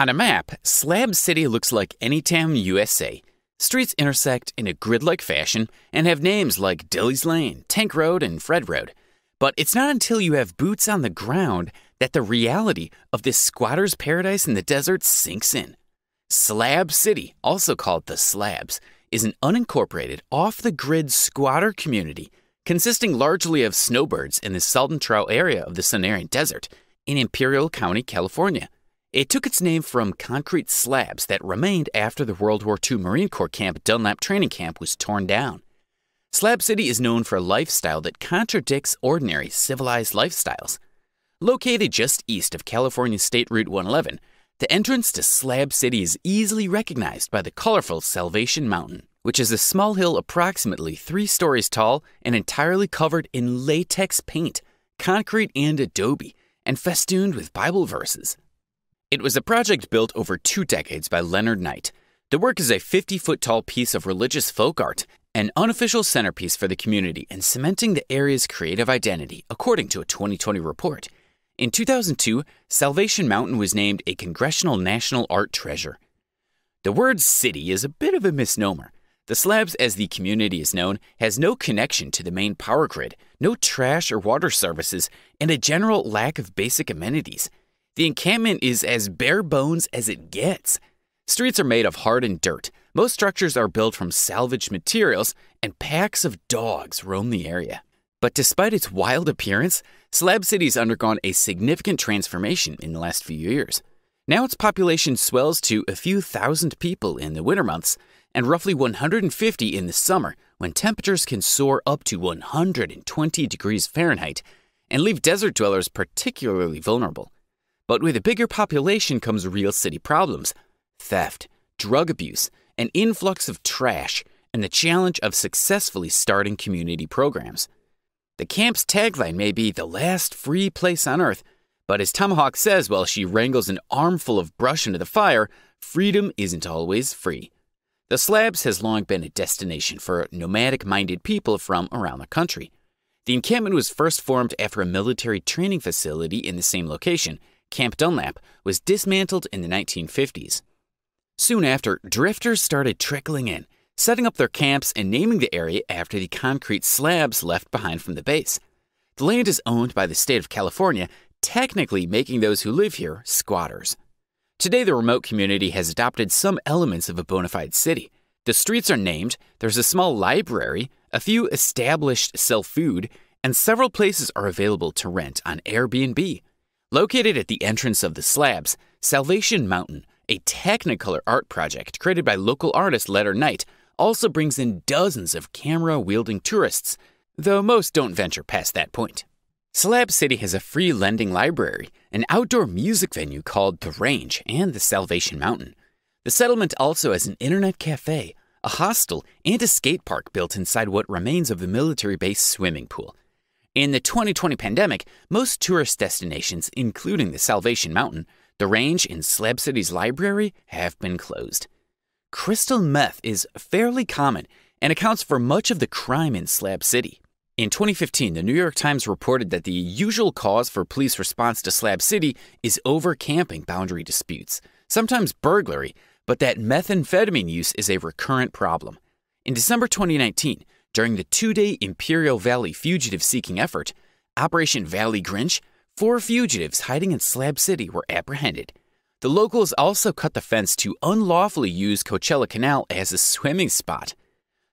On a map, Slab City looks like any town in USA. Streets intersect in a grid-like fashion and have names like Dilly's Lane, Tank Road, and Fred Road. But it's not until you have boots on the ground that the reality of this squatter's paradise in the desert sinks in. Slab City, also called the Slabs, is an unincorporated, off-the-grid squatter community consisting largely of snowbirds in the Salton Trout area of the Sonoran Desert in Imperial County, California. It took its name from concrete slabs that remained after the World War II Marine Corps camp Dunlap Training Camp was torn down. Slab City is known for a lifestyle that contradicts ordinary civilized lifestyles. Located just east of California State Route 111, the entrance to Slab City is easily recognized by the colorful Salvation Mountain, which is a small hill approximately three stories tall and entirely covered in latex paint, concrete, and adobe, and festooned with Bible verses. It was a project built over two decades by Leonard Knight. The work is a 50 foot tall piece of religious folk art, an unofficial centerpiece for the community and cementing the area's creative identity, according to a 2020 report. In 2002, Salvation Mountain was named a Congressional National Art Treasure. The word city is a bit of a misnomer. The Slabs, as the community is known, has no connection to the main power grid, no trash or water services, and a general lack of basic amenities. The encampment is as bare bones as it gets. Streets are made of hardened dirt. Most structures are built from salvaged materials, and packs of dogs roam the area. But despite its wild appearance, Slab City has undergone a significant transformation in the last few years. Now its population swells to a few thousand people in the winter months and roughly 150 in the summer when temperatures can soar up to 120 degrees Fahrenheit and leave desert dwellers particularly vulnerable. But with a bigger population comes real city problems theft, drug abuse, an influx of trash, and the challenge of successfully starting community programs. The camp's tagline may be the last free place on earth, but as Tomahawk says while she wrangles an armful of brush into the fire, freedom isn't always free. The Slabs has long been a destination for nomadic minded people from around the country. The encampment was first formed after a military training facility in the same location, Camp Dunlap was dismantled in the 1950s. Soon after, drifters started trickling in, setting up their camps and naming the area after the concrete slabs left behind from the base. The land is owned by the state of California, technically making those who live here squatters. Today, the remote community has adopted some elements of a bona fide city. The streets are named, there's a small library, a few established sell food, and several places are available to rent on Airbnb. Located at the entrance of the slabs, Salvation Mountain, a Technicolor art project created by local artist Letter Knight, also brings in dozens of camera wielding tourists, though most don't venture past that point. Slab City has a free lending library, an outdoor music venue called The Range, and the Salvation Mountain. The settlement also has an internet cafe, a hostel, and a skate park built inside what remains of the military base swimming pool. In the 2020 pandemic, most tourist destinations, including the Salvation Mountain, the range, and Slab City's library have been closed. Crystal meth is fairly common and accounts for much of the crime in Slab City. In 2015, the New York Times reported that the usual cause for police response to Slab City is over camping boundary disputes, sometimes burglary, but that methamphetamine use is a recurrent problem. In December 2019, during the two day Imperial Valley fugitive seeking effort, Operation Valley Grinch, four fugitives hiding in Slab City were apprehended. The locals also cut the fence to unlawfully use Coachella Canal as a swimming spot.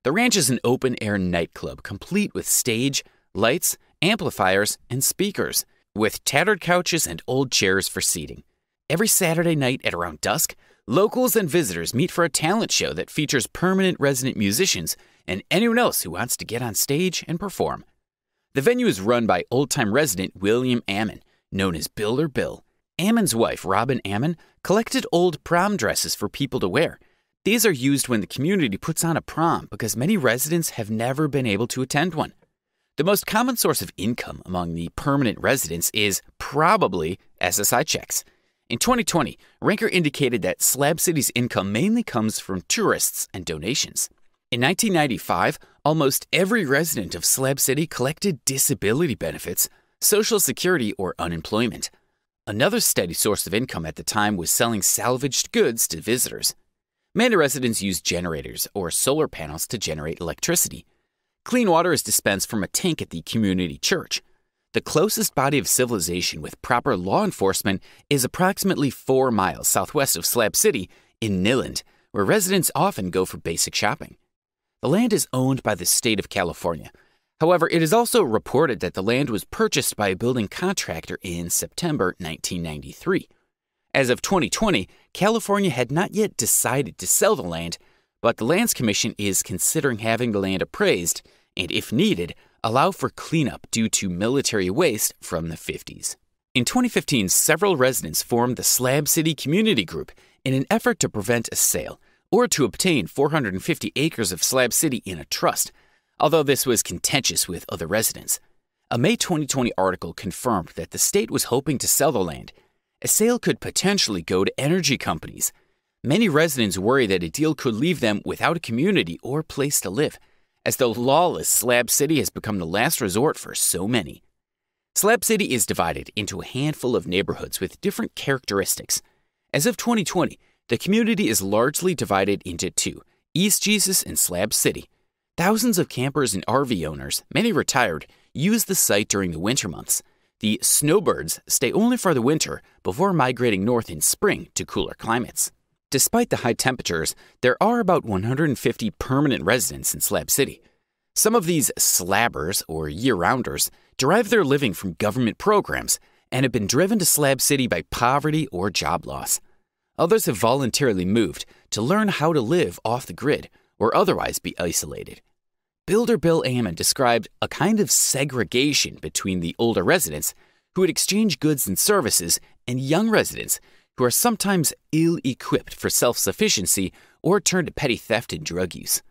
The ranch is an open air nightclub complete with stage, lights, amplifiers, and speakers, with tattered couches and old chairs for seating. Every Saturday night at around dusk, locals and visitors meet for a talent show that features permanent resident musicians and anyone else who wants to get on stage and perform. The venue is run by old time resident William Ammon, known as Bill or Bill. Ammon's wife, Robin Ammon, collected old prom dresses for people to wear. These are used when the community puts on a prom because many residents have never been able to attend one. The most common source of income among the permanent residents is probably SSI checks. In 2020, Ranker indicated that Slab City's income mainly comes from tourists and donations. In 1995, almost every resident of Slab City collected disability benefits, Social Security, or unemployment. Another steady source of income at the time was selling salvaged goods to visitors. Many residents use generators or solar panels to generate electricity. Clean water is dispensed from a tank at the community church. The closest body of civilization with proper law enforcement is approximately four miles southwest of Slab City in Nilland, where residents often go for basic shopping. The land is owned by the state of California. However, it is also reported that the land was purchased by a building contractor in September 1993. As of 2020, California had not yet decided to sell the land, but the Lands Commission is considering having the land appraised and, if needed, allow for cleanup due to military waste from the 50s. In 2015, several residents formed the Slab City Community Group in an effort to prevent a sale or to obtain 450 acres of Slab City in a trust, although this was contentious with other residents. A May 2020 article confirmed that the state was hoping to sell the land. A sale could potentially go to energy companies. Many residents worry that a deal could leave them without a community or place to live, as the lawless Slab City has become the last resort for so many. Slab City is divided into a handful of neighborhoods with different characteristics. As of 2020, the community is largely divided into two East Jesus and Slab City. Thousands of campers and RV owners, many retired, use the site during the winter months. The snowbirds stay only for the winter before migrating north in spring to cooler climates. Despite the high temperatures, there are about 150 permanent residents in Slab City. Some of these slabbers, or year rounders, derive their living from government programs and have been driven to Slab City by poverty or job loss. Others have voluntarily moved to learn how to live off the grid or otherwise be isolated. Builder Bill Ammon described a kind of segregation between the older residents who would exchange goods and services and young residents who are sometimes ill equipped for self sufficiency or turn to petty theft and drug use.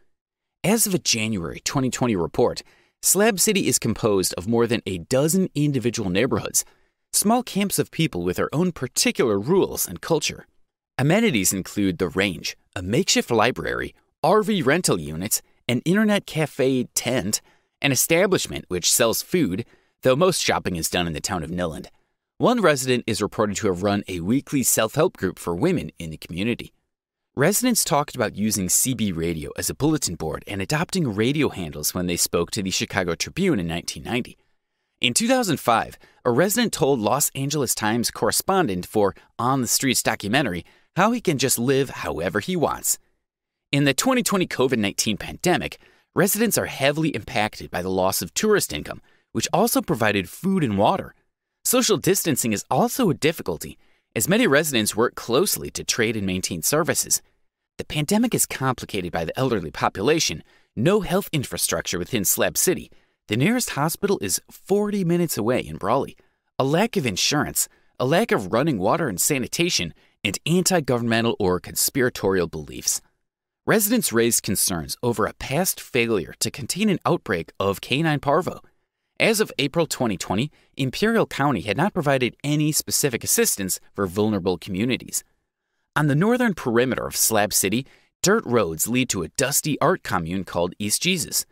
As of a January 2020 report, Slab City is composed of more than a dozen individual neighborhoods, small camps of people with their own particular rules and culture. Amenities include the range, a makeshift library, RV rental units, an internet cafe tent, an establishment which sells food, though most shopping is done in the town of Niland, One resident is reported to have run a weekly self help group for women in the community. Residents talked about using CB radio as a bulletin board and adopting radio handles when they spoke to the Chicago Tribune in 1990. In 2005, a resident told Los Angeles Times correspondent for On the Streets documentary how he can just live however he wants. In the 2020 COVID 19 pandemic, residents are heavily impacted by the loss of tourist income, which also provided food and water. Social distancing is also a difficulty, as many residents work closely to trade and maintain services. The pandemic is complicated by the elderly population, no health infrastructure within Slab City. The nearest hospital is 40 minutes away in Brawley. A lack of insurance, a lack of running water and sanitation, and anti governmental or conspiratorial beliefs. Residents raised concerns over a past failure to contain an outbreak of canine parvo. As of April 2020, Imperial County had not provided any specific assistance for vulnerable communities. On the northern perimeter of Slab City, dirt roads lead to a dusty art commune called East Jesus.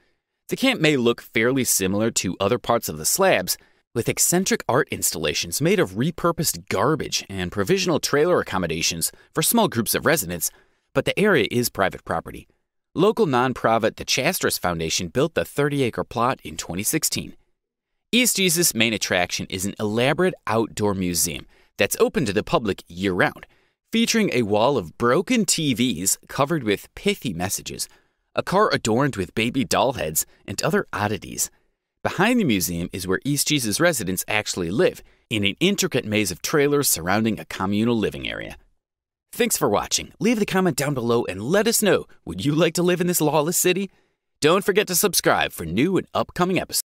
The camp may look fairly similar to other parts of the slabs, with eccentric art installations made of repurposed garbage and provisional trailer accommodations for small groups of residents, but the area is private property. Local nonprofit the Chastris Foundation built the 30 acre plot in 2016. East Jesus' main attraction is an elaborate outdoor museum that's open to the public year round, featuring a wall of broken TVs covered with pithy messages, a car adorned with baby doll heads, and other oddities. Behind the museum is where East Jesus residents actually live, in an intricate maze of trailers surrounding a communal living area. Thanks for watching. Leave the comment down below and let us know would you like to live in this lawless city? Don't forget to subscribe for new and upcoming episodes.